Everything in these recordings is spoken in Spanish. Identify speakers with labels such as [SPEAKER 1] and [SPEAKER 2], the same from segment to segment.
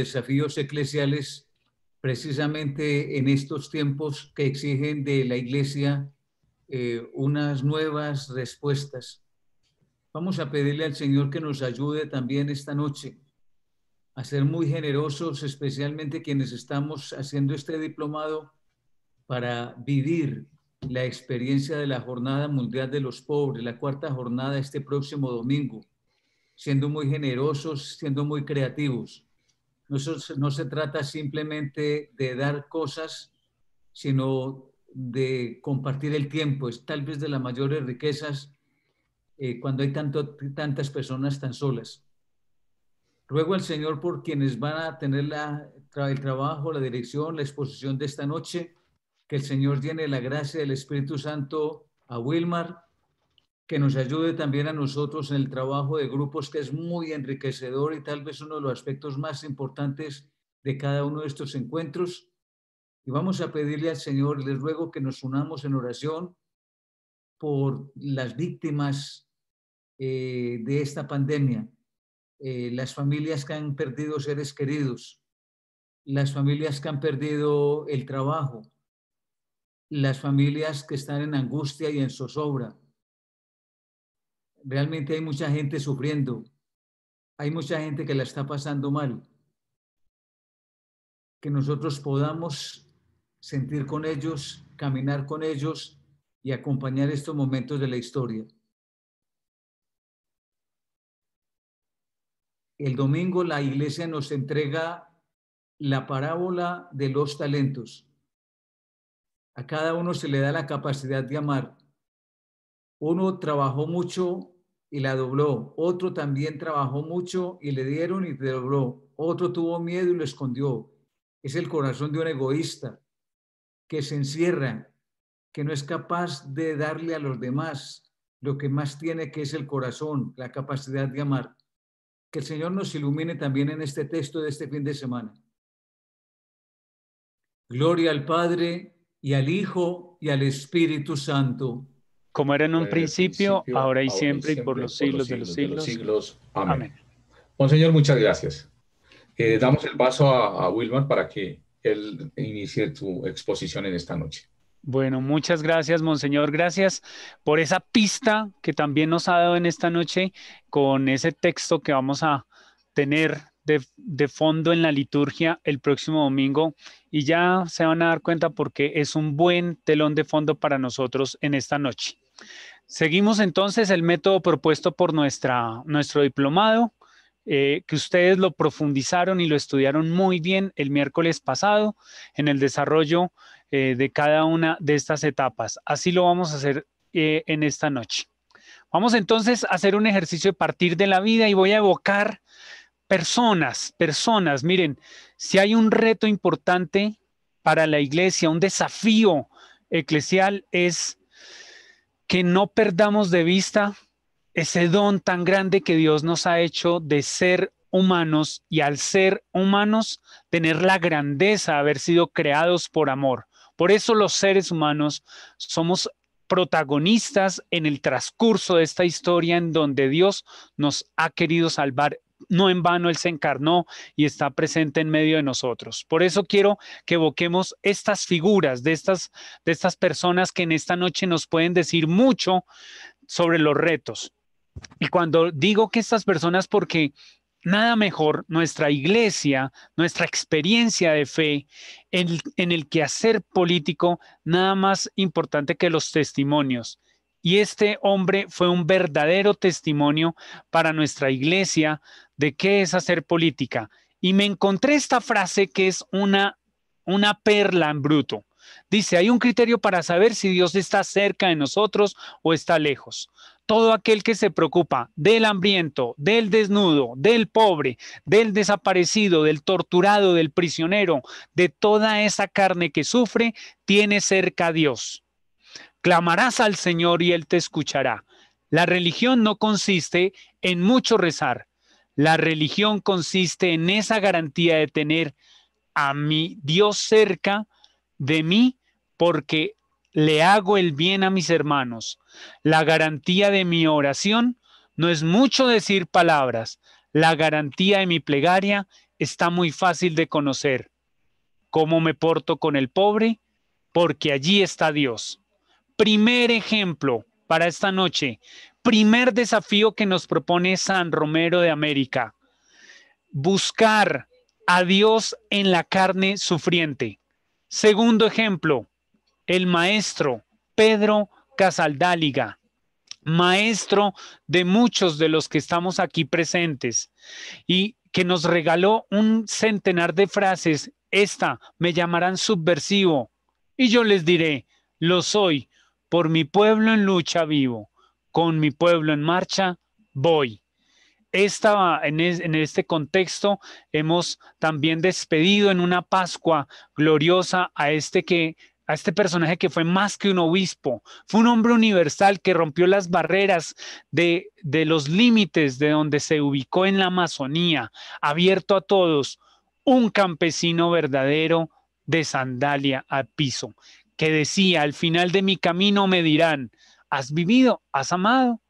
[SPEAKER 1] desafíos eclesiales precisamente en estos tiempos que exigen de la Iglesia eh, unas nuevas respuestas. Vamos a pedirle al Señor que nos ayude también esta noche a ser muy generosos, especialmente quienes estamos haciendo este diplomado, para vivir la experiencia de la Jornada Mundial de los Pobres, la cuarta jornada este próximo domingo, siendo muy generosos, siendo muy creativos no, se trata simplemente de dar cosas, sino de compartir el tiempo. Es tal vez de las mayores riquezas eh, cuando hay tantas personas tan solas. Ruego al Señor por quienes van a tener el trabajo, la dirección, la exposición de esta noche, que el Señor llene la gracia del Espíritu Santo a Wilmar, que nos ayude también a nosotros en el trabajo de grupos que es muy enriquecedor y tal vez uno de los aspectos más importantes de cada uno de estos encuentros. Y vamos a pedirle al Señor, les ruego que nos unamos en oración por las víctimas eh, de esta pandemia, eh, las familias que han perdido seres queridos, las familias que han perdido el trabajo, las familias que están en angustia y en zozobra, realmente hay mucha gente sufriendo, hay mucha gente que la está pasando mal. Que nosotros podamos sentir con ellos, caminar con ellos y acompañar estos momentos de la historia. El domingo la iglesia nos entrega la parábola de los talentos. A cada uno se le da la capacidad de amar. Uno trabajó mucho y la dobló. Otro también trabajó mucho y le dieron y le dobló. Otro tuvo miedo y lo escondió. Es el corazón de un egoísta que se encierra, que no es capaz de darle a los demás lo que más tiene, que es el corazón, la capacidad de amar. Que el Señor nos ilumine también en este texto de este fin de semana. Gloria al Padre y al Hijo y al Espíritu Santo como era en un principio, ahora y siempre, y por los siglos, de, los siglos.
[SPEAKER 2] Amén. Monseñor, muchas gracias. Eh, damos el paso a, Wilman para que él inicie tu exposición en esta noche.
[SPEAKER 3] Bueno, muchas gracias, Monseñor. Gracias por esa pista que también nos ha dado en esta noche con ese texto que vamos a tener de, fondo en la liturgia el próximo domingo y ya se van a dar cuenta porque es un buen telón de fondo para nosotros en esta noche. Seguimos entonces el método propuesto por nuestra, nuestro diplomado, eh, que ustedes lo profundizaron y lo estudiaron muy bien el miércoles pasado en el desarrollo eh, de cada una de estas etapas. Así lo vamos a hacer eh, en esta noche. Vamos entonces a hacer un ejercicio de partir de la vida y voy a evocar personas, personas. Miren, si hay un reto importante para la iglesia, un desafío eclesial es que no perdamos de vista ese don tan grande que Dios nos ha hecho de ser humanos y al ser humanos tener la grandeza de haber sido creados por amor. Por eso los seres humanos somos protagonistas en el transcurso de esta historia en donde Dios nos ha querido salvar no en vano Él se encarnó y está presente en medio de nosotros. Por eso quiero que evoquemos estas figuras de estas, de estas personas que en esta noche nos pueden decir mucho sobre los retos. Y cuando digo que estas personas, porque nada mejor nuestra iglesia, nuestra experiencia de fe en, en el quehacer político, nada más importante que los testimonios. Y este hombre fue un verdadero testimonio para nuestra iglesia de qué es hacer política. Y me encontré esta frase que es una, una perla en bruto. Dice, hay un criterio para saber si Dios está cerca de nosotros o está lejos. Todo aquel que se preocupa del hambriento, del desnudo, del pobre, del desaparecido, del torturado, del prisionero, de toda esa carne que sufre, tiene cerca a Dios. Clamarás al Señor y Él te escuchará. La religión no consiste en mucho rezar, la religión consiste en esa garantía de tener a mi Dios cerca de mí porque le hago el bien a mis hermanos. La garantía de mi oración no es mucho decir palabras. La garantía de mi plegaria está muy fácil de conocer. ¿Cómo me porto con el pobre? Porque allí está Dios. Primer ejemplo para esta noche primer desafío que nos propone San Romero de América, buscar a Dios en la carne sufriente. Segundo ejemplo, el maestro Pedro Casaldáliga, maestro de muchos de los que estamos aquí presentes y que nos regaló un centenar de frases. Esta me llamarán subversivo y yo les diré, lo soy, por mi pueblo en lucha vivo con mi pueblo en marcha, voy. Esta, en, este contexto hemos también despedido en una Pascua gloriosa a este que a este personaje que fue más que un obispo, fue un hombre universal que rompió las barreras de, de los límites de donde se ubicó en la Amazonía, abierto a todos, un campesino verdadero de sandalia a piso, que decía, al final de mi camino me dirán, has vivido, has amado.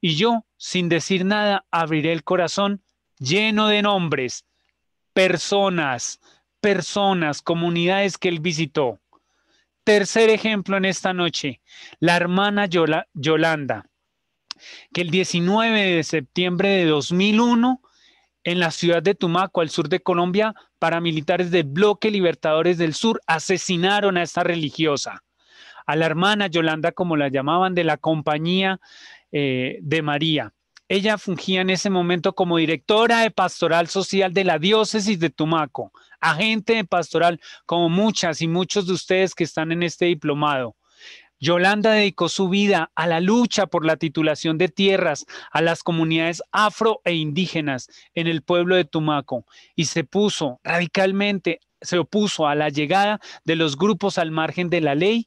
[SPEAKER 3] Y yo, sin decir nada, abriré el corazón lleno de nombres, personas, personas, comunidades que él visitó. Tercer ejemplo en esta noche, la hermana Yolanda, que el 19 de septiembre de 2001, en la ciudad de Tumaco, al sur de Colombia, paramilitares del Bloque Libertadores del Sur asesinaron a esta religiosa a la hermana Yolanda, como la llamaban, de la compañía eh, de María. Ella fungía en ese momento como directora de pastoral social de la diócesis de Tumaco, agente de pastoral, como muchas y muchos de ustedes que están en este diplomado. Yolanda dedicó su vida a la lucha por la titulación de tierras a las comunidades afro e indígenas en el pueblo de Tumaco y se puso radicalmente, se opuso a la llegada de los grupos al margen de la ley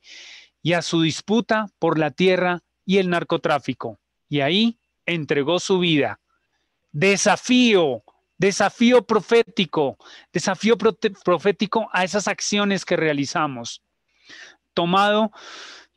[SPEAKER 3] y a su disputa por la tierra y el narcotráfico. Y ahí entregó su vida. Desafío, desafío profético, desafío profético a esas acciones que realizamos. Tomado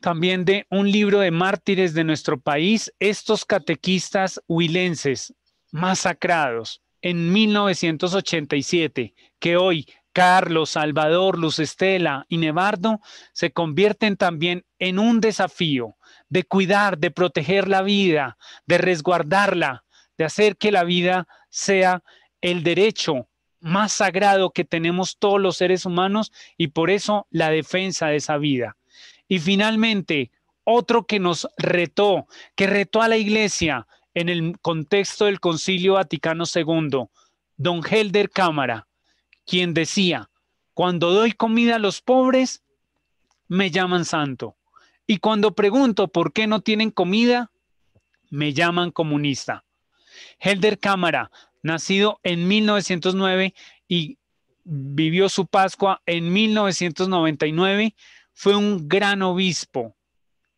[SPEAKER 3] también de un libro de mártires de nuestro país, estos catequistas huilenses masacrados en 1987, que hoy Carlos, Salvador, Luz Estela y Nevardo se convierten también en un desafío de cuidar, de proteger la vida, de resguardarla, de hacer que la vida sea el derecho más sagrado que tenemos todos los seres humanos y por eso la defensa de esa vida. Y finalmente, otro que nos retó, que retó a la iglesia en el contexto del Concilio Vaticano II, don Helder Cámara, quien decía, cuando doy comida a los pobres, me llaman santo. Y cuando pregunto por qué no tienen comida, me llaman comunista. Helder Cámara, nacido en 1909 y vivió su Pascua en 1999, fue un gran obispo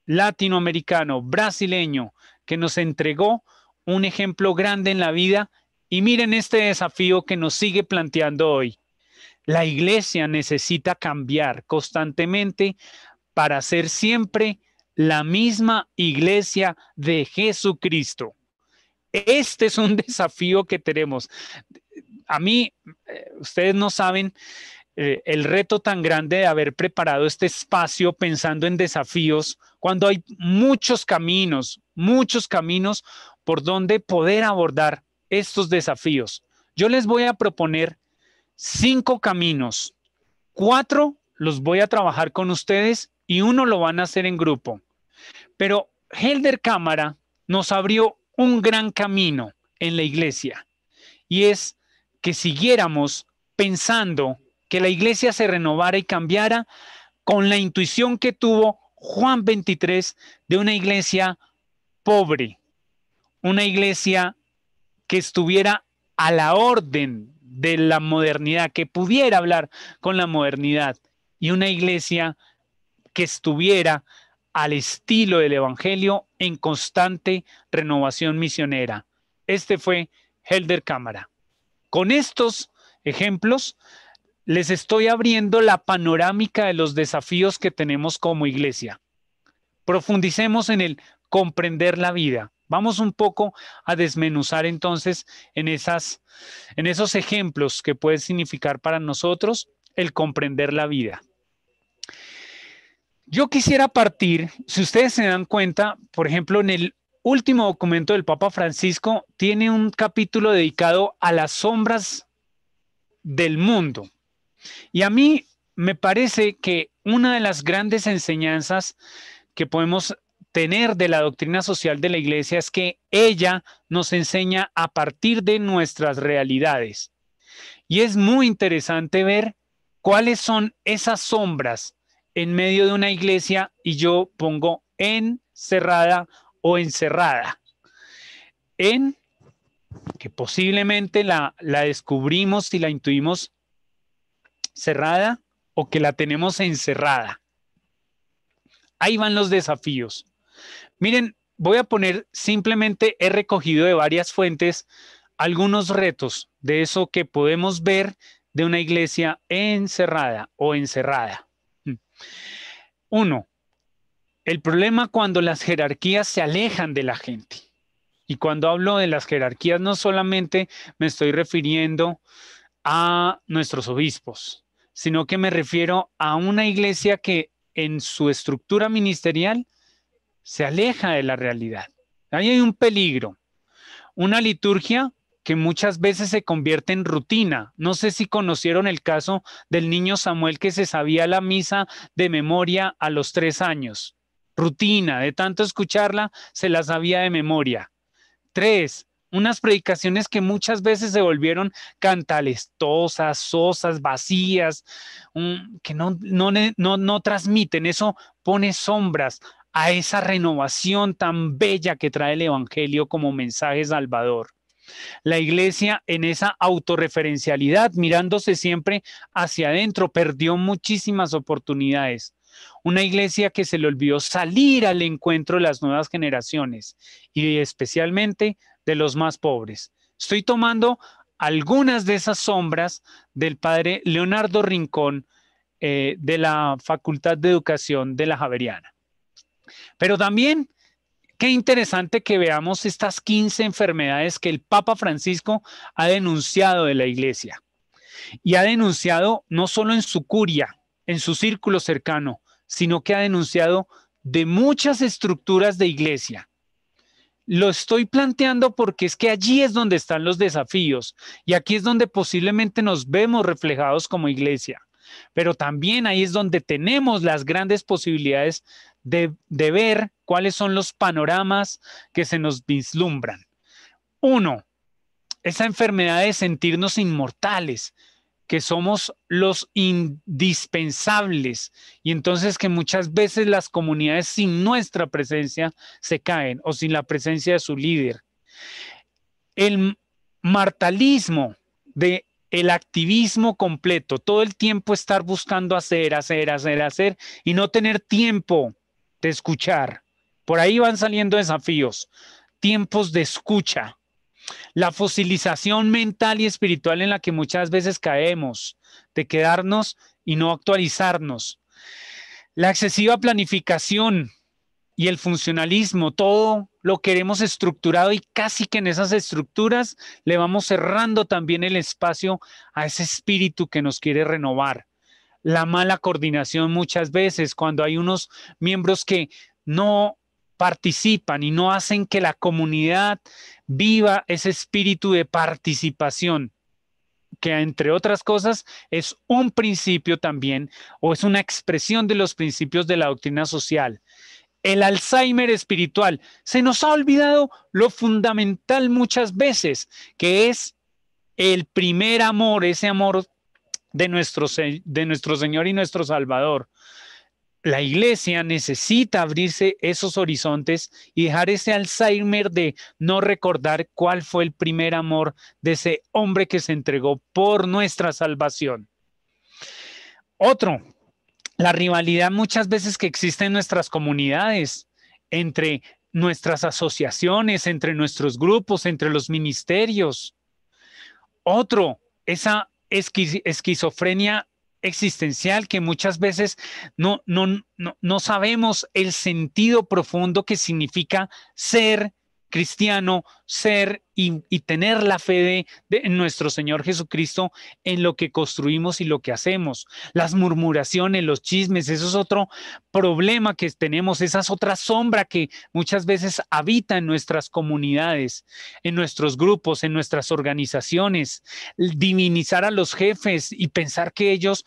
[SPEAKER 3] latinoamericano, brasileño, que nos entregó un ejemplo grande en la vida. Y miren este desafío que nos sigue planteando hoy. La iglesia necesita cambiar constantemente para ser siempre la misma iglesia de Jesucristo. Este es un desafío que tenemos. A mí, eh, ustedes no saben eh, el reto tan grande de haber preparado este espacio pensando en desafíos, cuando hay muchos caminos, muchos caminos por donde poder abordar estos desafíos. Yo les voy a proponer cinco caminos, cuatro los voy a trabajar con ustedes y uno lo van a hacer en grupo. Pero Helder Cámara nos abrió un gran camino en la iglesia y es que siguiéramos pensando que la iglesia se renovara y cambiara con la intuición que tuvo Juan 23 de una iglesia pobre, una iglesia que estuviera a la orden de la modernidad, que pudiera hablar con la modernidad y una iglesia que estuviera al estilo del Evangelio en constante renovación misionera. Este fue Helder Cámara. Con estos ejemplos les estoy abriendo la panorámica de los desafíos que tenemos como iglesia. Profundicemos en el comprender la vida, Vamos un poco a desmenuzar entonces en, esas, en esos ejemplos que pueden significar para nosotros el comprender la vida. Yo quisiera partir, si ustedes se dan cuenta, por ejemplo, en el último documento del Papa Francisco tiene un capítulo dedicado a las sombras del mundo. Y a mí me parece que una de las grandes enseñanzas que podemos tener de la doctrina social de la Iglesia es que ella nos enseña a partir de nuestras realidades. Y es muy interesante ver cuáles son esas sombras en medio de una iglesia y yo pongo encerrada o encerrada. En que posiblemente la, la descubrimos y la intuimos cerrada o que la tenemos encerrada. Ahí van los desafíos. Miren, voy a poner simplemente, he recogido de varias fuentes algunos retos de eso que podemos ver de una iglesia encerrada o encerrada. Mm. Uno, el problema cuando las jerarquías se alejan de la gente. Y cuando hablo de las jerarquías, no solamente me estoy refiriendo a nuestros obispos, sino que me refiero a una iglesia que en su estructura ministerial se aleja de la realidad. Ahí hay un peligro. Una liturgia que muchas veces se convierte en rutina. No sé si conocieron el caso del niño Samuel que se sabía la misa de memoria a los tres años. Rutina, de tanto escucharla, se la sabía de memoria. Tres, unas predicaciones que muchas veces se volvieron cantalestosas, sosas, vacías, mm, que no, no, no transmiten. Eso pone sombras a esa renovación tan bella que trae el Evangelio como mensaje salvador. La iglesia en esa autorreferencialidad, mirándose siempre hacia adentro, perdió muchísimas oportunidades. Una iglesia que se le olvidó salir al encuentro de las nuevas generaciones y especialmente de los más pobres. Estoy tomando algunas de esas sombras del padre Leonardo Rincón eh, de la Facultad de Educación de la Javeriana. Pero también, qué interesante que veamos estas 15 enfermedades que el Papa Francisco ha denunciado de la iglesia. Y ha denunciado no solo en su curia, en su círculo cercano, sino que ha denunciado de muchas estructuras de iglesia. Lo estoy planteando porque es que allí es donde están los desafíos y aquí es donde posiblemente nos vemos reflejados como iglesia. Pero también ahí es donde tenemos las grandes posibilidades de, ver cuáles son los panoramas que se nos vislumbran. Uno, esa enfermedad de sentirnos inmortales, que somos los indispensables y entonces que muchas veces las comunidades sin nuestra presencia se caen o sin la presencia de su líder. El martalismo de el activismo completo, todo el tiempo estar buscando hacer, hacer, hacer, hacer y no tener tiempo de escuchar. Por ahí van saliendo desafíos, tiempos de escucha, la fosilización mental y espiritual en la que muchas veces caemos, de quedarnos y no actualizarnos, la excesiva planificación, y el funcionalismo, todo lo queremos estructurado y casi que en esas estructuras le vamos cerrando también el espacio a ese espíritu que nos quiere renovar. La mala coordinación muchas veces, cuando hay unos miembros que no participan y no hacen que la comunidad viva ese espíritu de participación que entre otras cosas es un principio también o es una expresión de los principios de la doctrina social el Alzheimer espiritual. Se nos ha olvidado lo fundamental muchas veces, que es el primer amor, ese amor de nuestro, de nuestro Señor y nuestro Salvador. La iglesia necesita abrirse esos horizontes y dejar ese Alzheimer de no recordar cuál fue el primer amor de ese hombre que se entregó por nuestra salvación. Otro, la rivalidad muchas veces que existe en nuestras comunidades, entre nuestras asociaciones, entre nuestros grupos, entre los ministerios. Otro, esa esquizofrenia existencial que muchas veces no, no, no sabemos el sentido profundo que significa ser cristiano, ser y, tener la fe de, nuestro Señor Jesucristo en lo que construimos y lo que hacemos. Las murmuraciones, los chismes, eso es otro problema que tenemos, esa es otra sombra que muchas veces habita en nuestras comunidades, en nuestros grupos, en nuestras organizaciones. Divinizar a los jefes y pensar que ellos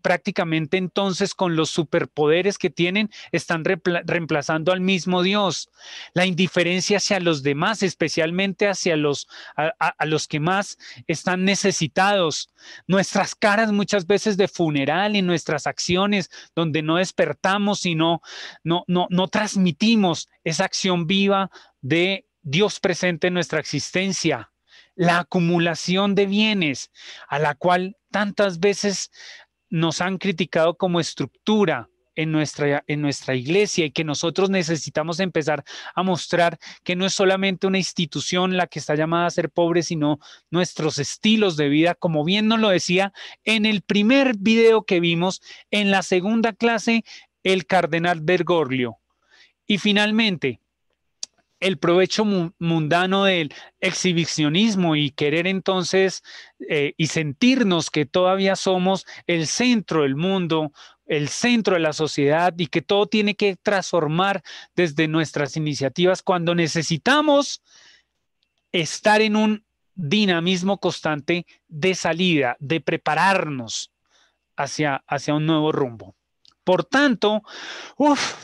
[SPEAKER 3] prácticamente entonces con los superpoderes que tienen están reemplazando al mismo Dios. La indiferencia hacia los demás, especialmente hacia los, a, los que más están necesitados. Nuestras caras muchas veces de funeral y nuestras acciones donde no despertamos y no, no, no transmitimos esa acción viva de Dios presente en nuestra existencia. La acumulación de bienes a la cual tantas veces nos han criticado como estructura, en nuestra, en nuestra iglesia y que nosotros necesitamos empezar a mostrar que no es solamente una institución la que está llamada a ser pobre, sino nuestros estilos de vida, como bien nos lo decía en el primer video que vimos en la segunda clase, el cardenal Bergoglio. Y finalmente, el provecho mundano del exhibicionismo y querer entonces eh, y sentirnos que todavía somos el centro del mundo el centro de la sociedad y que todo tiene que transformar desde nuestras iniciativas cuando necesitamos estar en un dinamismo constante de salida, de prepararnos hacia, hacia un nuevo rumbo. Por tanto,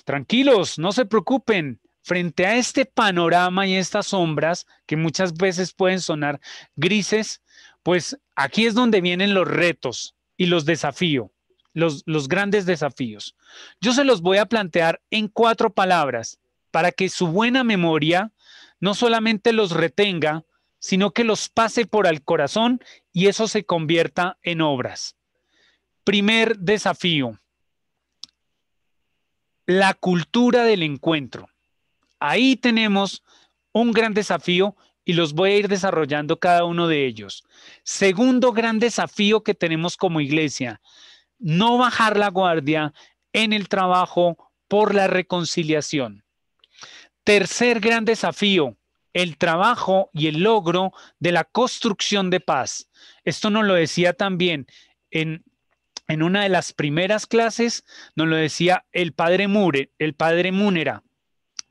[SPEAKER 3] tranquilos, no se preocupen. Frente a este panorama y estas sombras que muchas veces pueden sonar grises, pues aquí es donde vienen los retos y los desafíos los, los grandes desafíos. Yo se los voy a plantear en cuatro palabras para que su buena memoria no solamente los retenga, sino que los pase por el corazón y eso se convierta en obras. Primer desafío, la cultura del encuentro. Ahí tenemos un gran desafío y los voy a ir desarrollando cada uno de ellos. Segundo gran desafío que tenemos como iglesia, no bajar la guardia en el trabajo por la reconciliación. Tercer gran desafío, el trabajo y el logro de la construcción de paz. Esto nos lo decía también en, en una de las primeras clases, nos lo decía el padre Mure, el padre Múnera,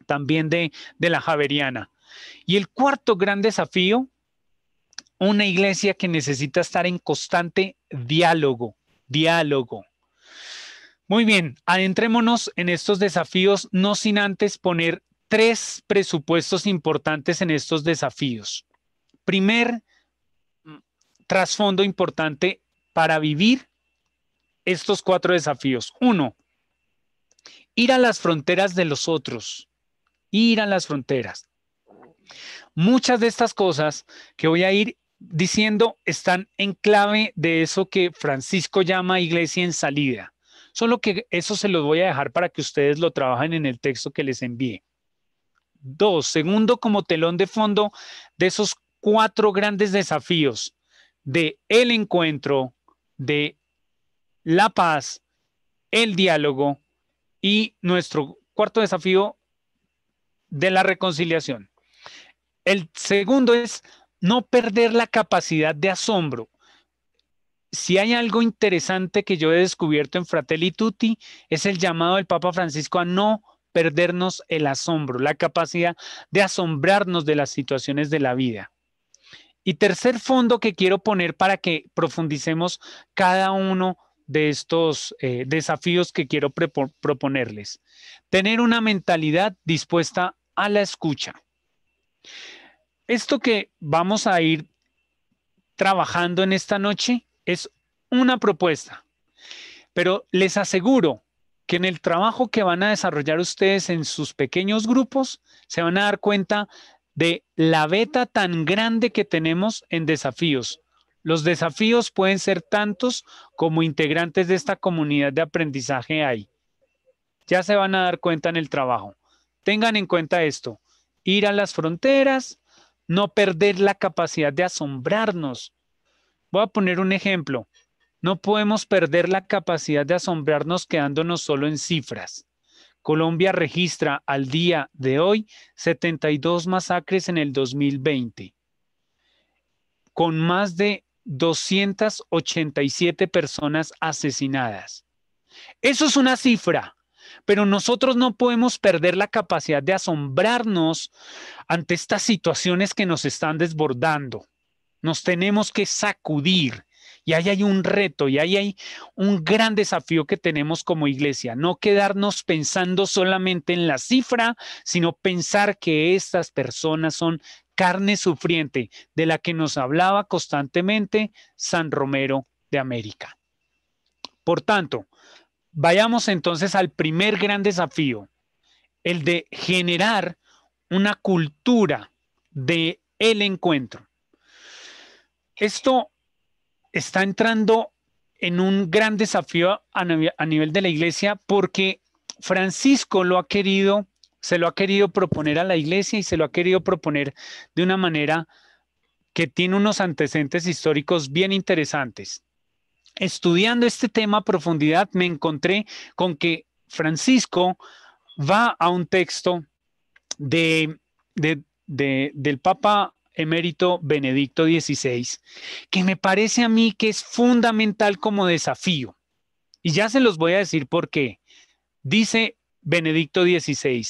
[SPEAKER 3] también de la Javeriana. Y el cuarto gran desafío, una iglesia que necesita estar en constante diálogo, diálogo. Muy bien, adentrémonos en estos desafíos, no sin antes poner tres presupuestos importantes en estos desafíos. Primer mm, trasfondo importante para vivir estos cuatro desafíos. Uno, ir a las fronteras de los otros, ir a las fronteras. Muchas de estas cosas que voy a ir diciendo están en clave de eso que Francisco llama iglesia en salida. Solo que eso se los voy a dejar para que ustedes lo trabajen en el texto que les envíe. Dos, segundo como telón de fondo de esos cuatro grandes desafíos de el encuentro, de la paz, el diálogo y nuestro cuarto desafío de la reconciliación. El segundo es no perder la capacidad de asombro. Si hay algo interesante que yo he descubierto en Fratelli Tutti, es el llamado del Papa Francisco a no perdernos el asombro, la capacidad de asombrarnos de las situaciones de la vida. Y tercer fondo que quiero poner para que profundicemos cada uno de estos eh, desafíos que quiero proponerles. Tener una mentalidad dispuesta a la escucha. Esto que vamos a ir trabajando en esta noche es una propuesta, pero les aseguro que en el trabajo que van a desarrollar ustedes en sus pequeños grupos, se van a dar cuenta de la beta tan grande que tenemos en desafíos. Los desafíos pueden ser tantos como integrantes de esta comunidad de aprendizaje hay. Ya se van a dar cuenta en el trabajo. Tengan en cuenta esto, ir a las fronteras, no perder la capacidad de asombrarnos. Voy a poner un ejemplo. No podemos perder la capacidad de asombrarnos quedándonos solo en cifras. Colombia registra al día de hoy 72 masacres en el 2020, con más de 287 personas asesinadas. Eso es una cifra pero nosotros no podemos perder la capacidad de asombrarnos ante estas situaciones que nos están desbordando. Nos tenemos que sacudir. Y ahí hay un reto, y ahí hay un gran desafío que tenemos como iglesia, no quedarnos pensando solamente en la cifra, sino pensar que estas personas son carne sufriente, de la que nos hablaba constantemente San Romero de América. Por tanto, Vayamos entonces al primer gran desafío, el de generar una cultura de el encuentro. Esto está entrando en un gran desafío a, nivel de la iglesia porque Francisco lo ha querido, se lo ha querido proponer a la iglesia y se lo ha querido proponer de una manera que tiene unos antecedentes históricos bien interesantes estudiando este tema a profundidad, me encontré con que Francisco va a un texto de, del Papa emérito Benedicto XVI, que me parece a mí que es fundamental como desafío. Y ya se los voy a decir por qué. Dice Benedicto XVI,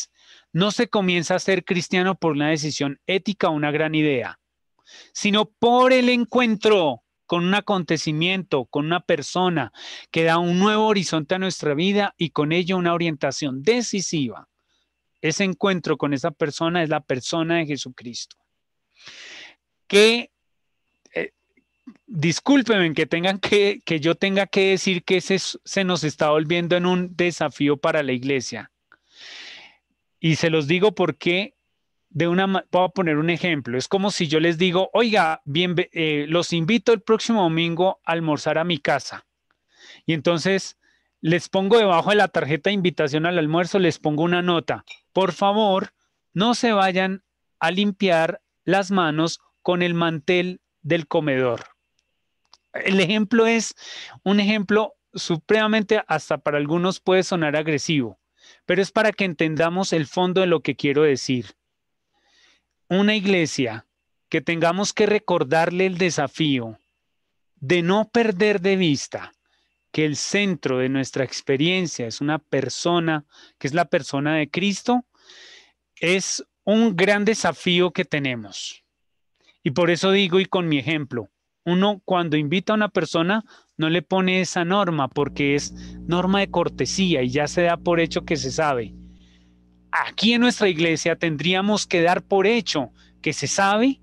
[SPEAKER 3] no se comienza a ser cristiano por una decisión ética o una gran idea, sino por el encuentro con un acontecimiento, con una persona que da un nuevo horizonte a nuestra vida y con ello una orientación decisiva. Ese encuentro con esa persona es la persona de Jesucristo. Que eh, discúlpenme que tengan que, que yo tenga que decir que ese se nos está volviendo en un desafío para la iglesia. Y se los digo porque de una, voy a poner un ejemplo, es como si yo les digo, oiga, bien, eh, los invito el próximo domingo a almorzar a mi casa. Y entonces les pongo debajo de la tarjeta de invitación al almuerzo, les pongo una nota. Por favor, no se vayan a limpiar las manos con el mantel del comedor. El ejemplo es un ejemplo supremamente, hasta para algunos puede sonar agresivo, pero es para que entendamos el fondo de lo que quiero decir una iglesia que tengamos que recordarle el desafío de no perder de vista que el centro de nuestra experiencia es una persona, que es la persona de Cristo, es un gran desafío que tenemos. Y por eso digo, y con mi ejemplo, uno cuando invita a una persona no le pone esa norma porque es norma de cortesía y ya se da por hecho que se sabe aquí en nuestra iglesia tendríamos que dar por hecho que se sabe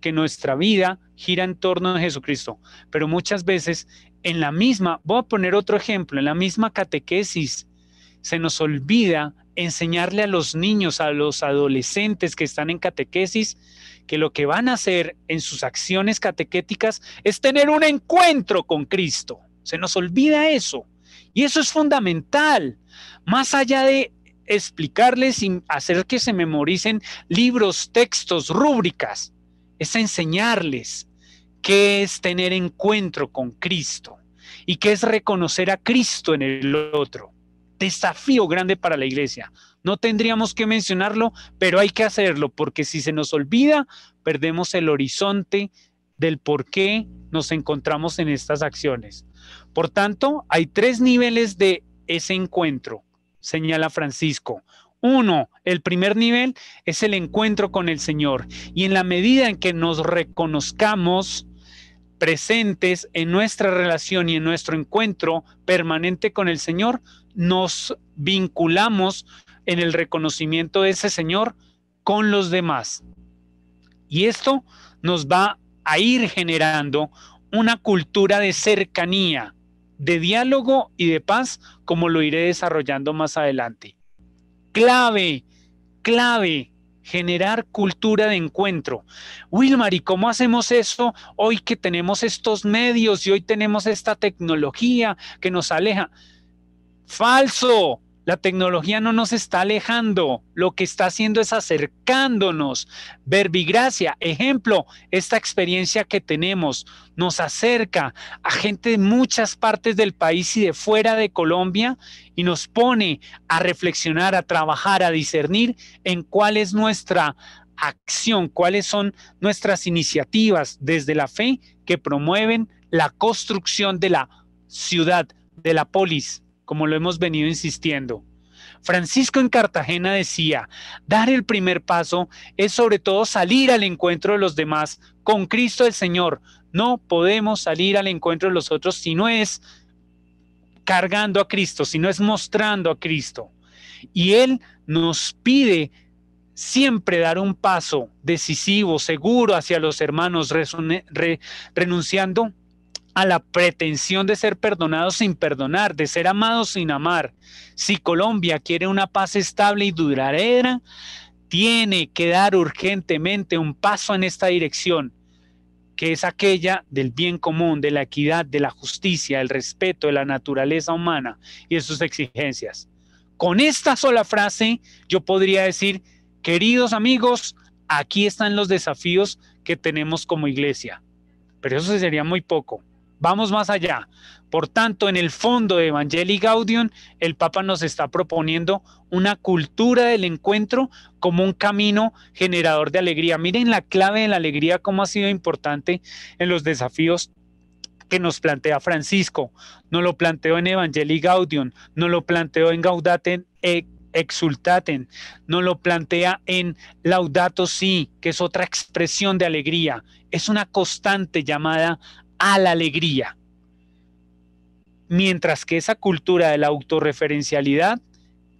[SPEAKER 3] que nuestra vida gira en torno a Jesucristo, pero muchas veces en la misma, voy a poner otro ejemplo, en la misma catequesis se nos olvida enseñarle a los niños, a los adolescentes que están en catequesis, que lo que van a hacer en sus acciones catequéticas es tener un encuentro con Cristo. Se nos olvida eso. Y eso es fundamental. Más allá de explicarles y hacer que se memoricen libros, textos, rúbricas. Es enseñarles qué es tener encuentro con Cristo y qué es reconocer a Cristo en el otro. Desafío grande para la iglesia. No tendríamos que mencionarlo, pero hay que hacerlo porque si se nos olvida, perdemos el horizonte del por qué nos encontramos en estas acciones. Por tanto, hay tres niveles de ese encuentro señala Francisco. Uno, el primer nivel es el encuentro con el Señor. Y en la medida en que nos reconozcamos presentes en nuestra relación y en nuestro encuentro permanente con el Señor, nos vinculamos en el reconocimiento de ese Señor con los demás. Y esto nos va a ir generando una cultura de cercanía, de diálogo y de paz, como lo iré desarrollando más adelante. Clave, clave, generar cultura de encuentro. Wilmar, ¿y cómo hacemos eso hoy que tenemos estos medios y hoy tenemos esta tecnología que nos aleja? Falso, la tecnología no nos está alejando, lo que está haciendo es acercándonos. Verbigracia, ejemplo, esta experiencia que tenemos nos acerca a gente de muchas partes del país y de fuera de Colombia y nos pone a reflexionar, a trabajar, a discernir en cuál es nuestra acción, cuáles son nuestras iniciativas desde la fe que promueven la construcción de la ciudad, de la polis, como lo hemos venido insistiendo. Francisco en Cartagena decía, dar el primer paso es sobre todo salir al encuentro de los demás con Cristo el Señor. No podemos salir al encuentro de los otros si no es cargando a Cristo, si no es mostrando a Cristo. Y Él nos pide siempre dar un paso decisivo, seguro hacia los hermanos, renunciando a la pretensión de ser perdonados sin perdonar, de ser amados sin amar. Si Colombia quiere una paz estable y duradera, tiene que dar urgentemente un paso en esta dirección, que es aquella del bien común, de la equidad, de la justicia, el respeto de la naturaleza humana y de sus exigencias. Con esta sola frase yo podría decir, queridos amigos, aquí están los desafíos que tenemos como iglesia, pero eso sería muy poco. Vamos más allá. Por tanto, en el fondo de Evangelii Gaudium, el Papa nos está proponiendo una cultura del encuentro como un camino generador de alegría. Miren la clave de la alegría, cómo ha sido importante en los desafíos que nos plantea Francisco. No lo planteó en Evangelii Gaudium, no lo planteó en Gaudaten e exultaten, nos lo plantea en laudato si, que es otra expresión de alegría, es una constante llamada a la alegría. Mientras que esa cultura de la autorreferencialidad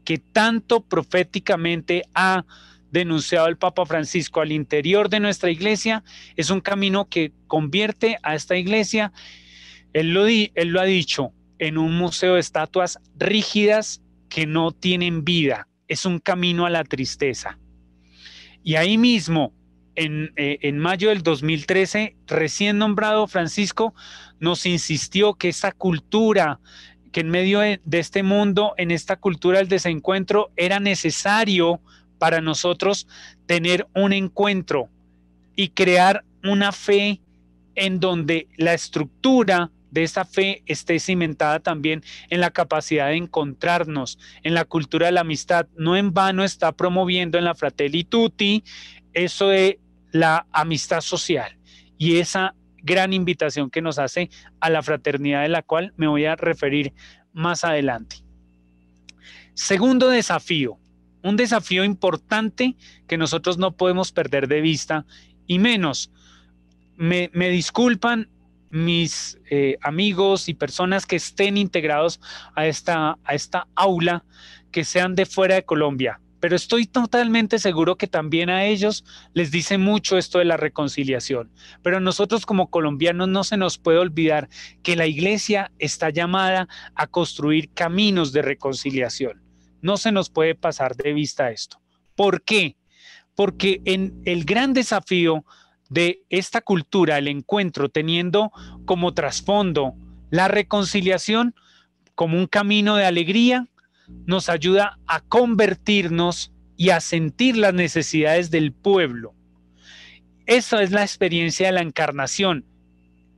[SPEAKER 3] que tanto proféticamente ha denunciado el Papa Francisco al interior de nuestra iglesia, es un camino que convierte a esta iglesia, él lo, él lo ha dicho, en un museo de estatuas rígidas que no tienen vida. Es un camino a la tristeza. Y ahí mismo, eh, en, mayo del 2013, recién nombrado Francisco, nos insistió que esa cultura, que en medio de, este mundo, en esta cultura del desencuentro, era necesario para nosotros tener un encuentro y crear una fe en donde la estructura de esa fe esté cimentada también en la capacidad de encontrarnos, en la cultura de la amistad. No en vano está promoviendo en la Fratelli Tutti eso de la amistad social y esa gran invitación que nos hace a la fraternidad de la cual me voy a referir más adelante. Segundo desafío, un desafío importante que nosotros no podemos perder de vista y menos, me, disculpan mis eh, amigos y personas que estén integrados a esta, a esta aula, que sean de fuera de Colombia, pero estoy totalmente seguro que también a ellos les dice mucho esto de la reconciliación. Pero nosotros como colombianos no se nos puede olvidar que la iglesia está llamada a construir caminos de reconciliación. No se nos puede pasar de vista esto. ¿Por qué? Porque en el gran desafío de esta cultura, el encuentro, teniendo como trasfondo la reconciliación como un camino de alegría, nos ayuda a convertirnos y a sentir las necesidades del pueblo. Esa es la experiencia de la encarnación.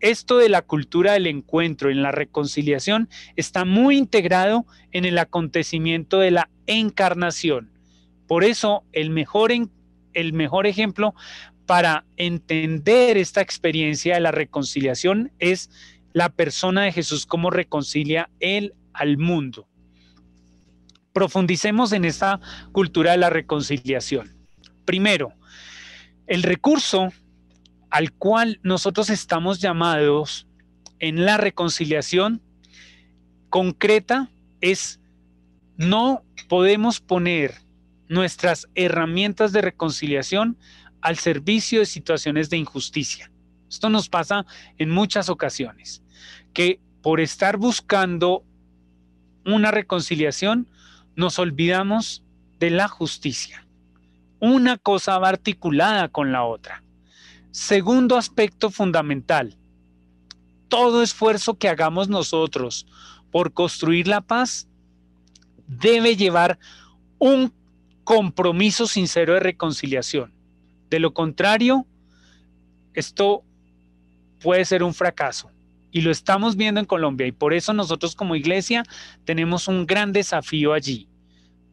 [SPEAKER 3] Esto de la cultura del encuentro en la reconciliación está muy integrado en el acontecimiento de la encarnación. Por eso el mejor, el mejor ejemplo para entender esta experiencia de la reconciliación es la persona de Jesús como reconcilia él al mundo profundicemos en esta cultura de la reconciliación. Primero, el recurso al cual nosotros estamos llamados en la reconciliación concreta es no podemos poner nuestras herramientas de reconciliación al servicio de situaciones de injusticia. Esto nos pasa en muchas ocasiones, que por estar buscando una reconciliación nos olvidamos de la justicia. Una cosa va articulada con la otra. Segundo aspecto fundamental, todo esfuerzo que hagamos nosotros por construir la paz debe llevar un compromiso sincero de reconciliación. De lo contrario, esto puede ser un fracaso. Y lo estamos viendo en Colombia y por eso nosotros como iglesia tenemos un gran desafío allí.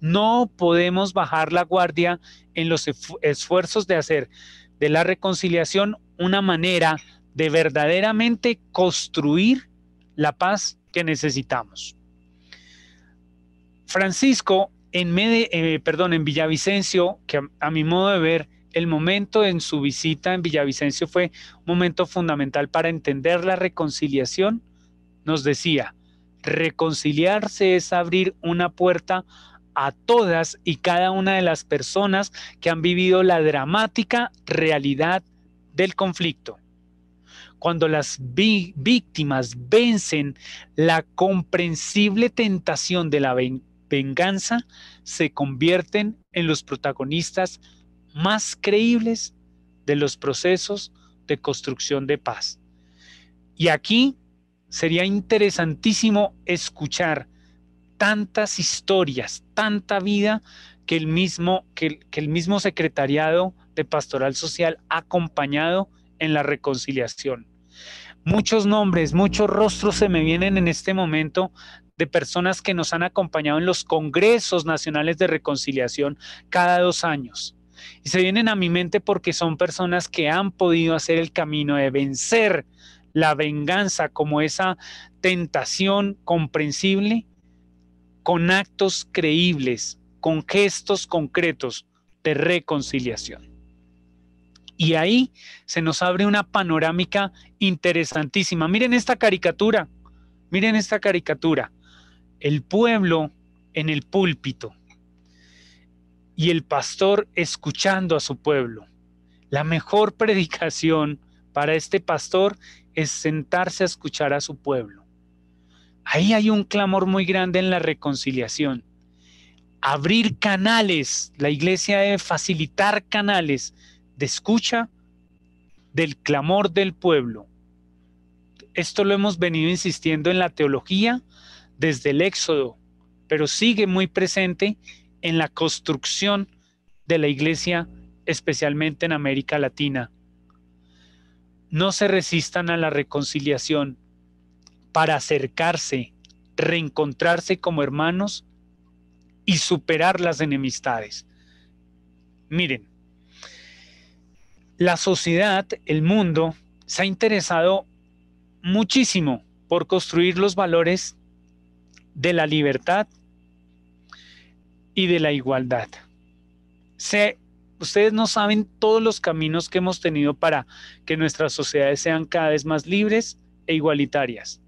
[SPEAKER 3] No podemos bajar la guardia en los esfuerzos de hacer de la reconciliación una manera de verdaderamente construir la paz que necesitamos. Francisco en, eh, perdón, en Villavicencio, que a mi modo de ver el momento en su visita en Villavicencio fue un momento fundamental para entender la reconciliación. Nos decía, reconciliarse es abrir una puerta a todas y cada una de las personas que han vivido la dramática realidad del conflicto. Cuando las víctimas vencen la comprensible tentación de la venganza, se convierten en los protagonistas más creíbles de los procesos de construcción de paz. Y aquí sería interesantísimo escuchar tantas historias, tanta vida que el mismo, que, el mismo secretariado de Pastoral Social ha acompañado en la reconciliación. Muchos nombres, muchos rostros se me vienen en este momento de personas que nos han acompañado en los congresos nacionales de reconciliación cada dos años. Y se vienen a mi mente porque son personas que han podido hacer el camino de vencer la venganza como esa tentación comprensible con actos creíbles, con gestos concretos de reconciliación. Y ahí se nos abre una panorámica interesantísima. Miren esta caricatura, miren esta caricatura. El pueblo en el púlpito y el pastor escuchando a su pueblo. La mejor predicación para este pastor es sentarse a escuchar a su pueblo. Ahí hay un clamor muy grande en la reconciliación. Abrir canales, la iglesia debe facilitar canales de escucha del clamor del pueblo. Esto lo hemos venido insistiendo en la teología desde el Éxodo, pero sigue muy presente en la construcción de la iglesia, especialmente en América Latina. No se resistan a la reconciliación para acercarse, reencontrarse como hermanos y superar las enemistades. Miren, la sociedad, el mundo, se ha interesado muchísimo por construir los valores de la libertad y de la igualdad. ustedes no saben todos los caminos que hemos tenido para que nuestras sociedades sean cada vez más libres e igualitarias.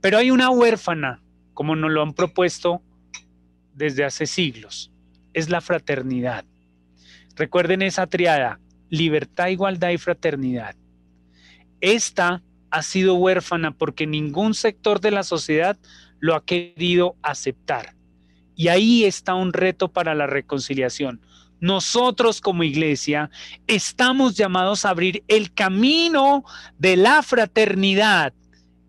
[SPEAKER 3] Pero hay una huérfana, como nos lo han propuesto desde hace siglos, es la fraternidad. Recuerden esa triada, libertad, igualdad y fraternidad. Esta ha sido huérfana porque ningún sector de la sociedad lo ha querido aceptar. Y ahí está un reto para la reconciliación. Nosotros como iglesia estamos llamados a abrir el camino de la fraternidad.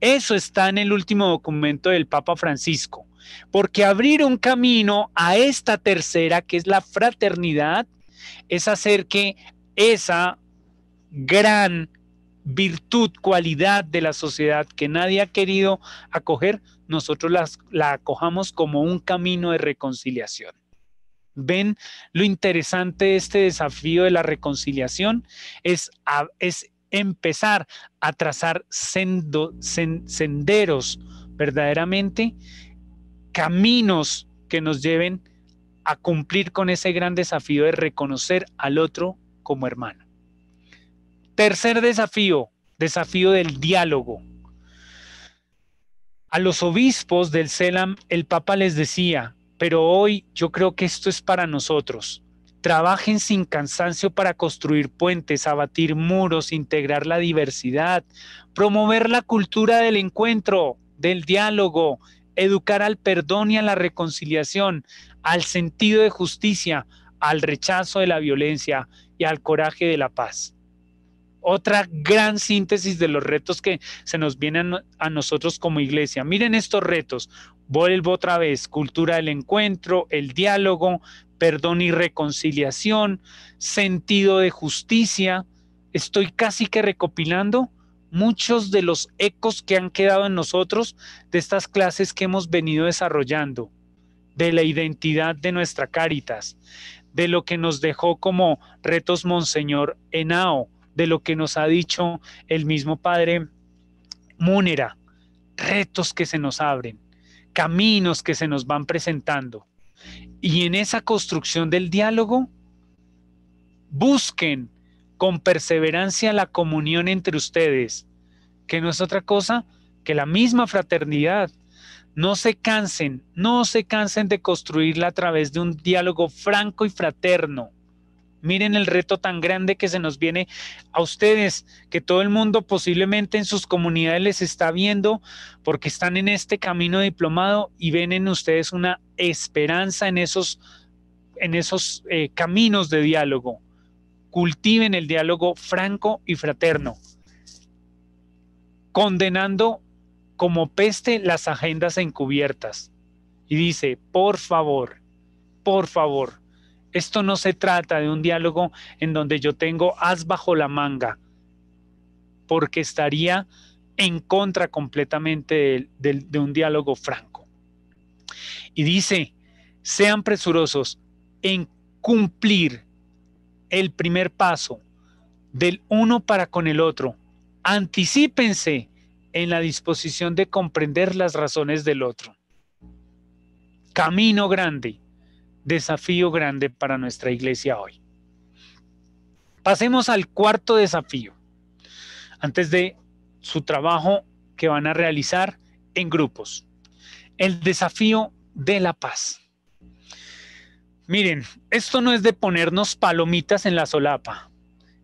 [SPEAKER 3] Eso está en el último documento del Papa Francisco. Porque abrir un camino a esta tercera, que es la fraternidad, es hacer que esa gran virtud, cualidad de la sociedad que nadie ha querido acoger, nosotros la acojamos como un camino de reconciliación. ¿Ven lo interesante de este desafío de la reconciliación? Es, es empezar a trazar senderos verdaderamente, caminos que nos lleven a cumplir con ese gran desafío de reconocer al otro como hermano. Tercer desafío, desafío del diálogo. A los obispos del CELAM el Papa les decía, pero hoy yo creo que esto es para nosotros. Trabajen sin cansancio para construir puentes, abatir muros, integrar la diversidad, promover la cultura del encuentro, del diálogo, educar al perdón y a la reconciliación, al sentido de justicia, al rechazo de la violencia y al coraje de la paz otra gran síntesis de los retos que se nos vienen a nosotros como iglesia. Miren estos retos. Vuelvo otra vez, cultura del encuentro, el diálogo, perdón y reconciliación, sentido de justicia. Estoy casi que recopilando muchos de los ecos que han quedado en nosotros de estas clases que hemos venido desarrollando, de la identidad de nuestra caritas, de lo que nos dejó como retos Monseñor Henao, de lo que nos ha dicho el mismo Padre Múnera, retos que se nos abren, caminos que se nos van presentando. Y en esa construcción del diálogo, busquen con perseverancia la comunión entre ustedes, que no es otra cosa que la misma fraternidad. No se cansen, no se cansen de construirla a través de un diálogo franco y fraterno Miren el reto tan grande que se nos viene a ustedes, que todo el mundo posiblemente en sus comunidades les está viendo porque están en este camino diplomado y ven en ustedes una esperanza en esos, en esos eh, caminos de diálogo. Cultiven el diálogo franco y fraterno, condenando como peste las agendas encubiertas. Y dice, por favor, por favor, esto no se trata de un diálogo en donde yo tengo as bajo la manga, porque estaría en contra completamente de, un diálogo franco. Y dice, sean presurosos en cumplir el primer paso del uno para con el otro. Anticípense en la disposición de comprender las razones del otro. Camino grande desafío grande para nuestra iglesia hoy. Pasemos al cuarto desafío, antes de su trabajo que van a realizar en grupos. El desafío de la paz. Miren, esto no es de ponernos palomitas en la solapa.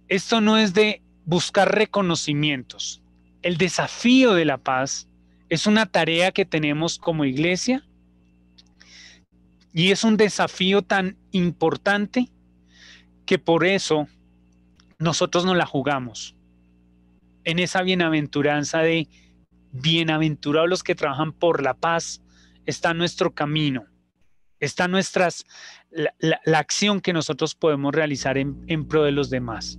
[SPEAKER 3] Esto no es de buscar reconocimientos. El desafío de la paz es una tarea que tenemos como iglesia y es un desafío tan importante que por eso nosotros nos la jugamos en esa bienaventuranza de bienaventurados los que trabajan por la paz, está nuestro camino, está nuestras, la, acción que nosotros podemos realizar en, pro de los demás.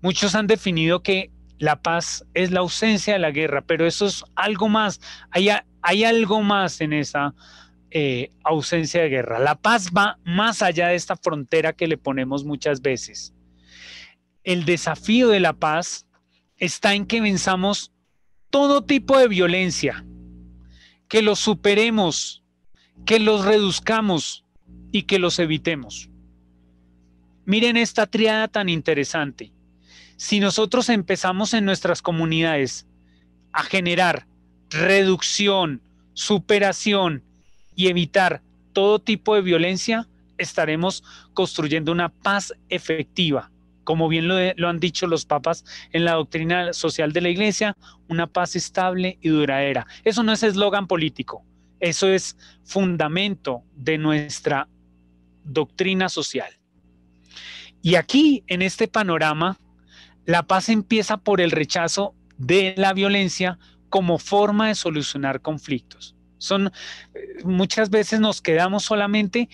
[SPEAKER 3] Muchos han definido que la paz es la ausencia de la guerra, pero eso es algo más, hay, hay algo más en esa eh, ausencia de guerra. La paz va más allá de esta frontera que le ponemos muchas veces. El desafío de la paz está en que venzamos todo tipo de violencia, que los superemos, que los reduzcamos y que los evitemos. Miren esta triada tan interesante. Si nosotros empezamos en nuestras comunidades a generar reducción, superación y evitar todo tipo de violencia, estaremos construyendo una paz efectiva. Como bien lo, han dicho los papas en la doctrina social de la Iglesia, una paz estable y duradera. Eso no es eslogan político, eso es fundamento de nuestra doctrina social. Y aquí, en este panorama, la paz empieza por el rechazo de la violencia como forma de solucionar conflictos. Son eh, muchas veces nos quedamos solamente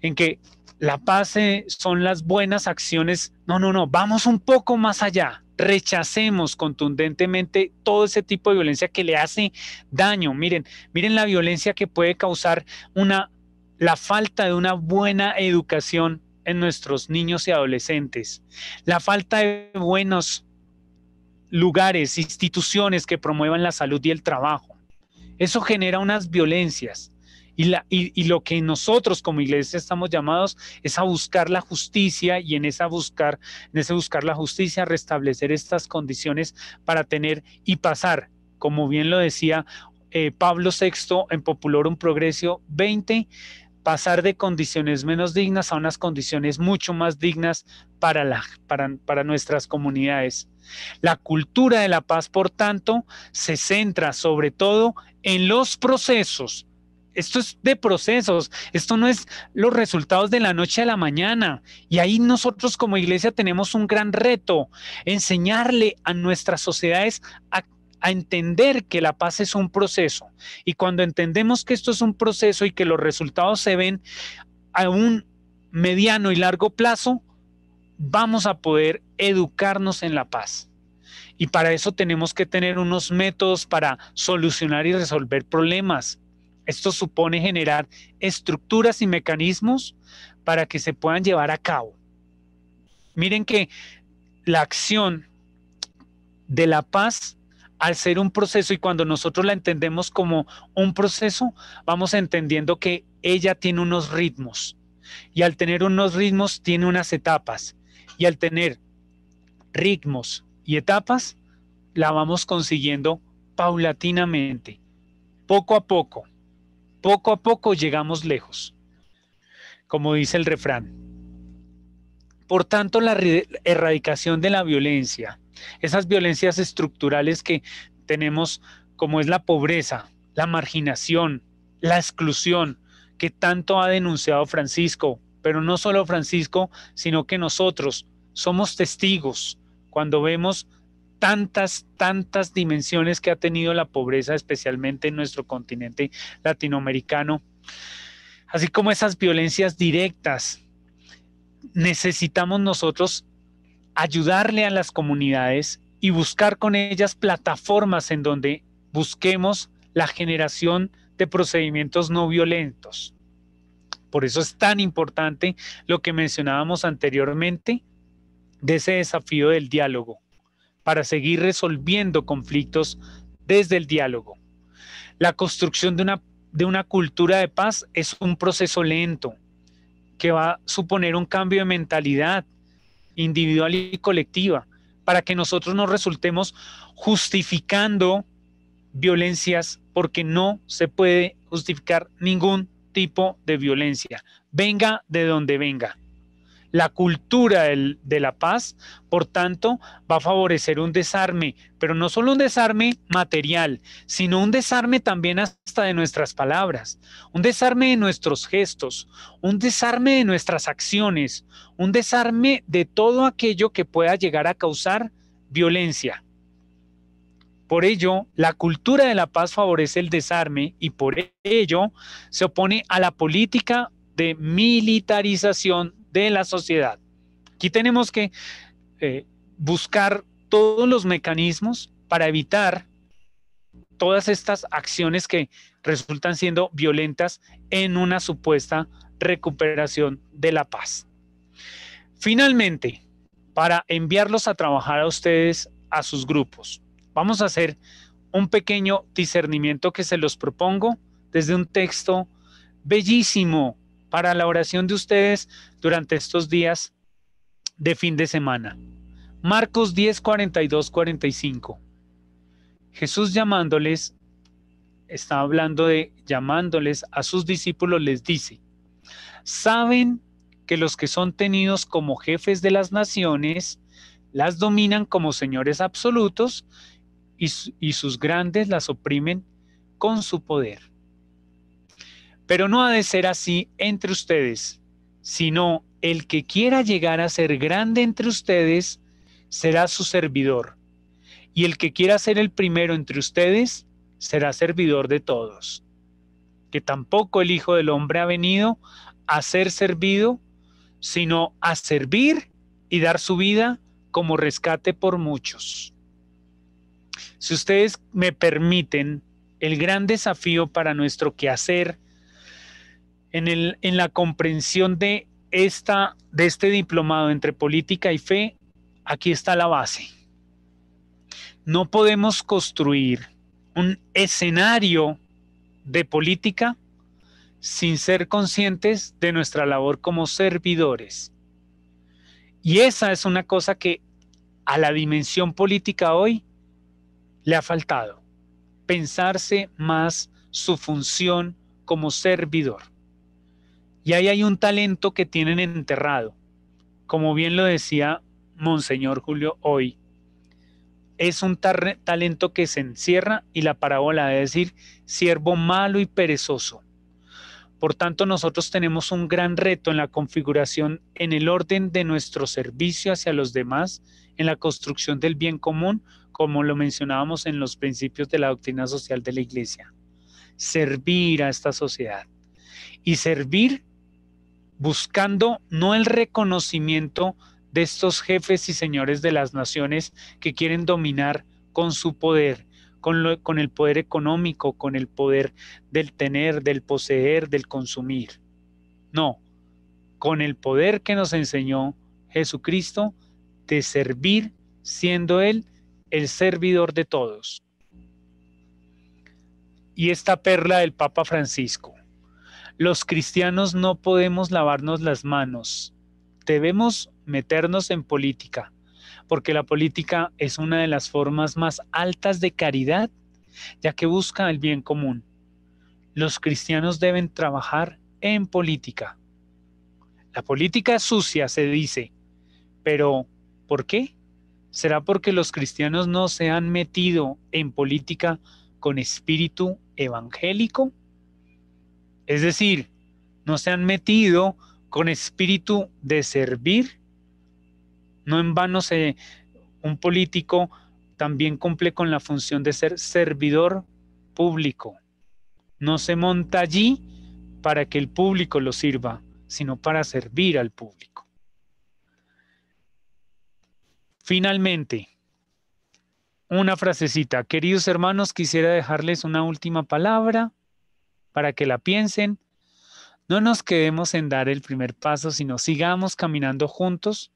[SPEAKER 3] en que la paz son las buenas acciones. No, no, no, vamos un poco más allá. Rechacemos contundentemente todo ese tipo de violencia que le hace daño. Miren, miren la violencia que puede causar una la falta de una buena educación en nuestros niños y adolescentes, la falta de buenos lugares, instituciones que promuevan la salud y el trabajo, eso genera unas violencias. Y, lo que nosotros como iglesia estamos llamados es a buscar la justicia y en, esa buscar, ese buscar la justicia restablecer estas condiciones para tener y pasar, como bien lo decía eh, Pablo VI en Populorum Progresio 20, pasar de condiciones menos dignas a unas condiciones mucho más dignas para, para, nuestras comunidades. La cultura de la paz, por tanto, se centra sobre todo en los procesos, esto es de procesos, esto no es los resultados de la noche a la mañana. Y ahí nosotros como iglesia tenemos un gran reto, enseñarle a nuestras sociedades a a entender que la paz es un proceso. Y cuando entendemos que esto es un proceso y que los resultados se ven a un mediano y largo plazo, vamos a poder educarnos en la paz. Y para eso tenemos que tener unos métodos para solucionar y resolver problemas. Esto supone generar estructuras y mecanismos para que se puedan llevar a cabo. Miren que la acción de la paz al ser un proceso y cuando nosotros la entendemos como un proceso, vamos entendiendo que ella tiene unos ritmos y al tener unos ritmos tiene unas etapas y al tener ritmos y etapas, la vamos consiguiendo paulatinamente, poco a poco, poco a poco llegamos lejos, como dice el refrán. Por tanto, la erradicación de la violencia, esas violencias estructurales que tenemos, como es la pobreza, la marginación, la exclusión, que tanto ha denunciado Francisco, pero no solo Francisco, sino que nosotros somos testigos cuando vemos tantas, tantas dimensiones que ha tenido la pobreza, especialmente en nuestro continente latinoamericano, así como esas violencias directas. Necesitamos nosotros ayudarle a las comunidades y buscar con ellas plataformas en donde busquemos la generación de procedimientos no violentos. Por eso es tan importante lo que mencionábamos anteriormente de ese desafío del diálogo, para seguir resolviendo conflictos desde el diálogo. La construcción de una, de una cultura de paz es un proceso lento que va a suponer un cambio de mentalidad, individual y colectiva, para que nosotros no resultemos justificando violencias porque no se puede justificar ningún tipo de violencia, venga de donde venga. La cultura de la paz, por tanto, va a favorecer un desarme, pero no solo un desarme material, sino un desarme también hasta de nuestras palabras, un desarme de nuestros gestos, un desarme de nuestras acciones, un desarme de todo aquello que pueda llegar a causar violencia. Por ello, la cultura de la paz favorece el desarme y por ello se opone a la política de militarización de la sociedad. Aquí tenemos que eh, buscar todos los mecanismos para evitar todas estas acciones que resultan siendo violentas en una supuesta recuperación de la paz. Finalmente, para enviarlos a trabajar a ustedes, a sus grupos, vamos a hacer un pequeño discernimiento que se los propongo desde un texto bellísimo para la oración de ustedes durante estos días de fin de semana. Marcos 10, 42, 45. Jesús llamándoles, está hablando de llamándoles a sus discípulos, les dice, saben que los que son tenidos como jefes de las naciones, las dominan como señores absolutos y, y sus grandes las oprimen con su poder. Pero no ha de ser así entre ustedes, sino el que quiera llegar a ser grande entre ustedes será su servidor, y el que quiera ser el primero entre ustedes será servidor de todos. Que tampoco el Hijo del Hombre ha venido a ser servido, sino a servir y dar su vida como rescate por muchos. Si ustedes me permiten, el gran desafío para nuestro quehacer en, la comprensión de, esta, de este diplomado entre política y fe, aquí está la base. No podemos construir un escenario de política sin ser conscientes de nuestra labor como servidores. Y esa es una cosa que a la dimensión política hoy le ha faltado, pensarse más su función como servidor. Y ahí hay un talento que tienen enterrado. Como bien lo decía Monseñor Julio hoy, es un talento que se encierra y la parábola de decir siervo malo y perezoso. Por tanto, nosotros tenemos un gran reto en la configuración, en el orden de nuestro servicio hacia los demás, en la construcción del bien común, como lo mencionábamos en los principios de la doctrina social de la Iglesia. Servir a esta sociedad. Y servir buscando no el reconocimiento de estos jefes y señores de las naciones que quieren dominar con su poder, con, lo, con el poder económico, con el poder del tener, del poseer, del consumir. No, con el poder que nos enseñó Jesucristo de servir siendo Él el servidor de todos. Y esta perla del Papa Francisco. Los cristianos no podemos lavarnos las manos. Debemos meternos en política, porque la política es una de las formas más altas de caridad, ya que busca el bien común. Los cristianos deben trabajar en política. La política es sucia, se dice, pero ¿por qué? ¿Será porque los cristianos no se han metido en política con espíritu evangélico? Es decir, no se han metido con espíritu de servir. No en vano un político también cumple con la función de ser servidor público. No se monta allí para que el público lo sirva, sino para servir al público. Finalmente, una frasecita. Queridos hermanos, quisiera dejarles una última palabra para que la piensen. No nos quedemos en dar el primer paso, sino sigamos caminando juntos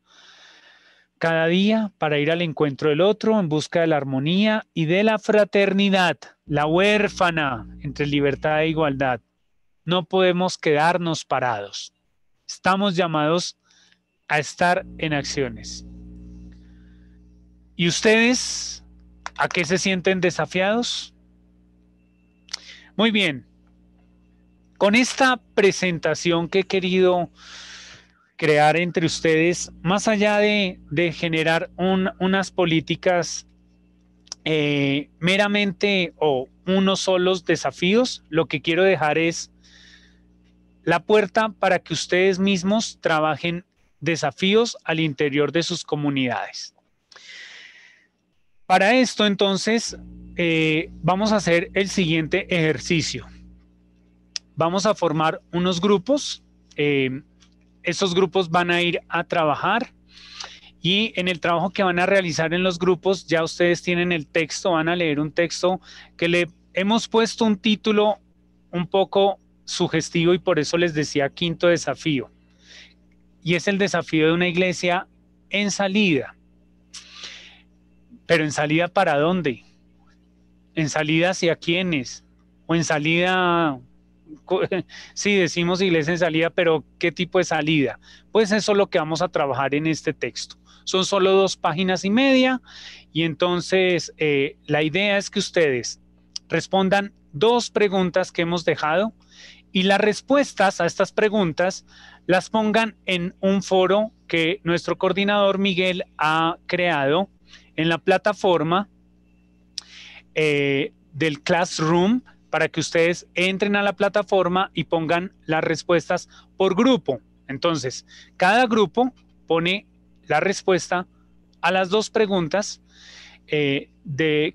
[SPEAKER 3] cada día para ir al encuentro del otro en busca de la armonía y de la fraternidad, la huérfana entre libertad e igualdad. No podemos quedarnos parados. Estamos llamados a estar en acciones. ¿Y ustedes a qué se sienten desafiados? Muy bien, con esta presentación que he querido crear entre ustedes, más allá de, generar unas políticas eh, meramente o unos solos desafíos, lo que quiero dejar es la puerta para que ustedes mismos trabajen desafíos al interior de sus comunidades. Para esto entonces eh, vamos a hacer el siguiente ejercicio. Vamos a formar unos grupos. Eh, esos grupos van a ir a trabajar y en el trabajo que van a realizar en los grupos ya ustedes tienen el texto, van a leer un texto que le hemos puesto un título un poco sugestivo y por eso les decía quinto desafío. Y es el desafío de una iglesia en salida. Pero en salida para dónde? En salida hacia quiénes? O en salida si decimos iglesia en salida, pero ¿qué tipo de salida? Pues eso es lo que vamos a trabajar en este texto. Son solo dos páginas y media y entonces eh, la idea es que ustedes respondan dos preguntas que hemos dejado y las respuestas a estas preguntas las pongan en un foro que nuestro coordinador Miguel ha creado en la plataforma eh, del Classroom para que ustedes entren a la plataforma y pongan las respuestas por grupo. Entonces, cada grupo pone la respuesta a las dos preguntas eh,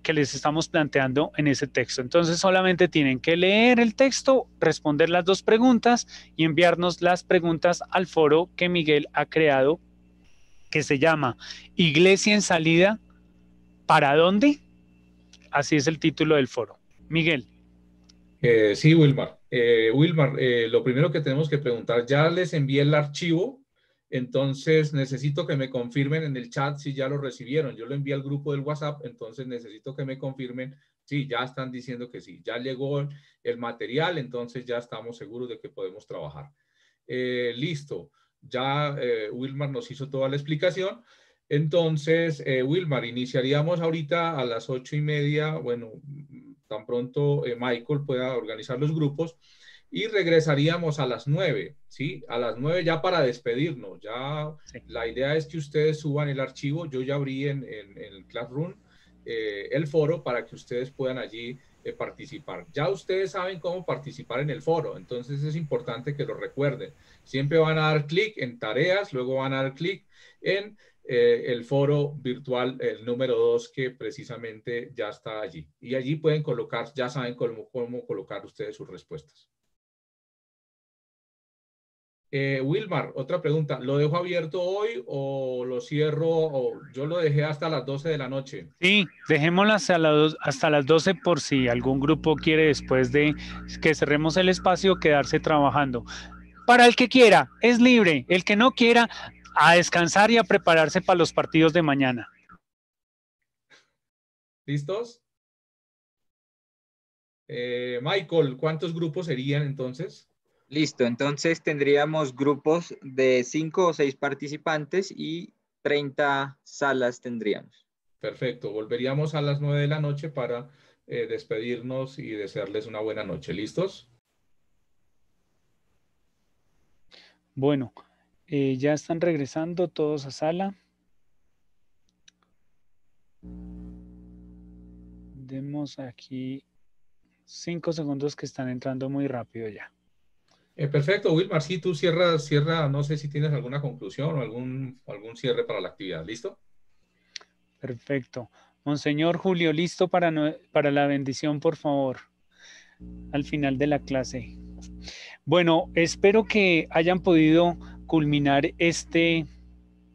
[SPEAKER 3] que les estamos planteando en ese texto. Entonces, solamente tienen que leer el texto, responder las dos preguntas y enviarnos las preguntas al foro que Miguel ha creado, que se llama Iglesia en Salida,
[SPEAKER 2] ¿para dónde? Así es el título del foro. Miguel. Eh, sí, Wilmar. Eh, Wilmar, eh, lo primero que tenemos que preguntar, ya les envié el archivo, entonces necesito que me confirmen en el chat si ya lo recibieron. Yo lo envié al grupo del WhatsApp, entonces necesito que me confirmen. si ya están diciendo que sí, ya llegó el material, entonces ya estamos seguros de que podemos trabajar. listo, ya Wilmar nos hizo toda la explicación. Entonces, Wilmar, iniciaríamos ahorita a las ocho y media, bueno, tan pronto eh, Michael pueda organizar los grupos y regresaríamos a las 9, ¿sí? A las 9 ya para despedirnos. Ya la idea es que ustedes suban el archivo, yo ya abrí en, el Classroom eh, el foro para que ustedes puedan allí eh, participar. Ya ustedes saben cómo participar en el foro, entonces es importante que lo recuerden. Siempre van a dar clic en tareas, luego van a dar clic en eh, el foro virtual, el número 2, que precisamente ya está allí. Y allí pueden colocar, ya saben cómo, cómo colocar ustedes sus respuestas. Eh, Wilmar, otra pregunta. ¿Lo dejo abierto hoy o lo cierro? O yo lo dejé hasta las 12 de la noche.
[SPEAKER 3] Sí, dejémoslo hasta las, hasta las 12 por si algún grupo quiere después de que cerremos el espacio quedarse trabajando. Para el que quiera, es libre. El que no quiera, a descansar y a prepararse para los partidos de mañana.
[SPEAKER 2] ¿Listos? Eh, Michael, ¿cuántos grupos serían entonces? Listo, entonces tendríamos grupos de cinco o seis participantes y 30 salas tendríamos. Perfecto, volveríamos a las 9 de la noche para eh, despedirnos y desearles una buena noche. ¿Listos?
[SPEAKER 3] Bueno, eh, ya están regresando todos a sala. Demos aquí cinco segundos que están
[SPEAKER 2] entrando muy rápido ya. Eh, perfecto, Wilmar, si tú cierras, cierra, no sé si tienes alguna conclusión o algún, algún cierre para la actividad, ¿listo? Perfecto.
[SPEAKER 3] Monseñor Julio, listo para, para la bendición, por favor, al final de la clase. Bueno, espero que hayan podido culminar este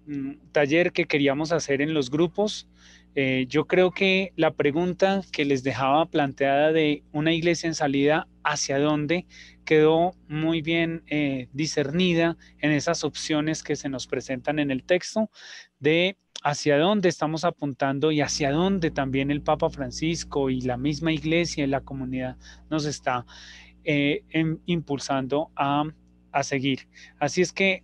[SPEAKER 3] mm, taller que queríamos hacer en los grupos. Eh, yo creo que la pregunta que les dejaba planteada de una iglesia en salida hacia dónde quedó muy bien eh, discernida en esas opciones que se nos presentan en el texto de hacia dónde estamos apuntando y hacia dónde también el Papa Francisco y la misma iglesia y la comunidad nos está eh, em, impulsando a a seguir. Así es que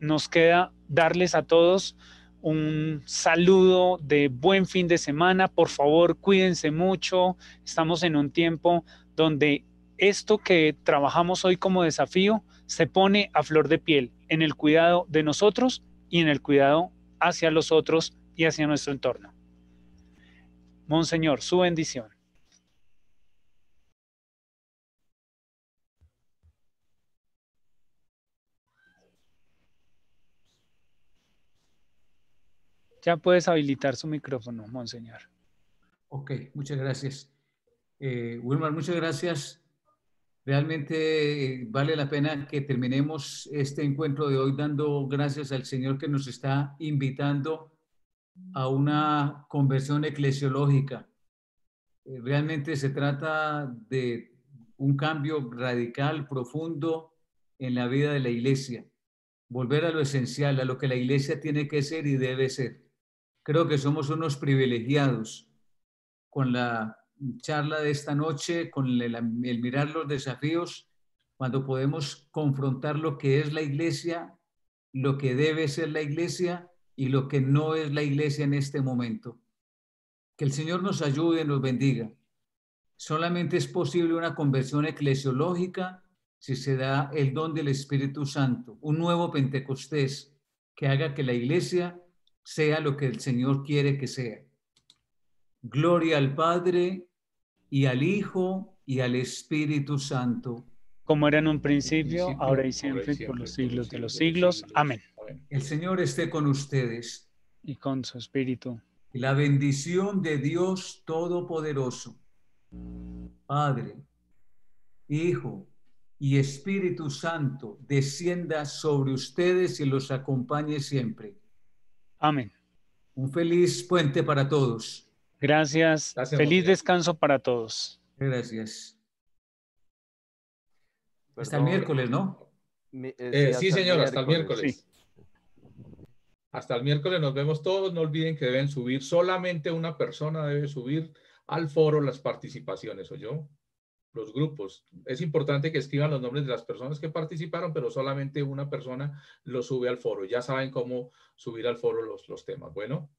[SPEAKER 3] nos queda darles a todos un saludo de buen fin de semana. Por favor, cuídense mucho. Estamos en un tiempo donde esto que trabajamos hoy como desafío se pone a flor de piel en el cuidado de nosotros y en el cuidado hacia los otros y hacia nuestro entorno. Monseñor, su bendición. Ya puedes habilitar su micrófono, monseñor.
[SPEAKER 1] Ok, muchas gracias. Eh, Wilmar, muchas gracias. Realmente eh, vale la pena que terminemos este encuentro de hoy dando gracias al Señor que nos está invitando a una conversión eclesiológica. Eh, realmente se trata de un cambio radical, profundo en la vida de la iglesia. Volver a lo esencial, a lo que la iglesia tiene que ser y debe ser. Creo que somos unos privilegiados con la charla de esta noche, con el, mirar los desafíos, cuando podemos confrontar lo que es la iglesia, lo que debe ser la iglesia y lo que no es la iglesia en este momento. Que el Señor nos ayude, nos bendiga. Solamente es posible una conversión eclesiológica si se da el don del Espíritu Santo, un nuevo Pentecostés que haga que la iglesia sea lo que el Señor quiere que sea. Gloria al Padre y al Hijo y al Espíritu Santo. Como era en un principio, ahora y siempre, por, los siglos de los siglos. Amén. El Señor esté con ustedes. Y con su Espíritu. la bendición de Dios Todopoderoso, Padre, Hijo y Espíritu Santo, descienda sobre ustedes y los acompañe siempre. Amén. Un feliz puente para todos. Gracias. feliz descanso para todos. Gracias.
[SPEAKER 2] hasta el miércoles, ¿no? Eh, eh, sí, señor, hasta el miércoles. Hasta el miércoles nos vemos todos. No olviden que deben subir, solamente una persona debe subir al foro las participaciones, ¿o yo? los grupos. Es importante que escriban los nombres de las personas que participaron, pero solamente una persona lo sube al foro. Ya saben cómo subir al foro los, los temas. Bueno,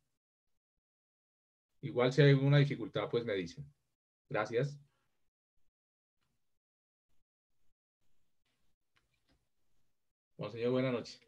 [SPEAKER 2] igual si hay alguna dificultad, pues me dicen. Gracias. Monseñor, buenas noches.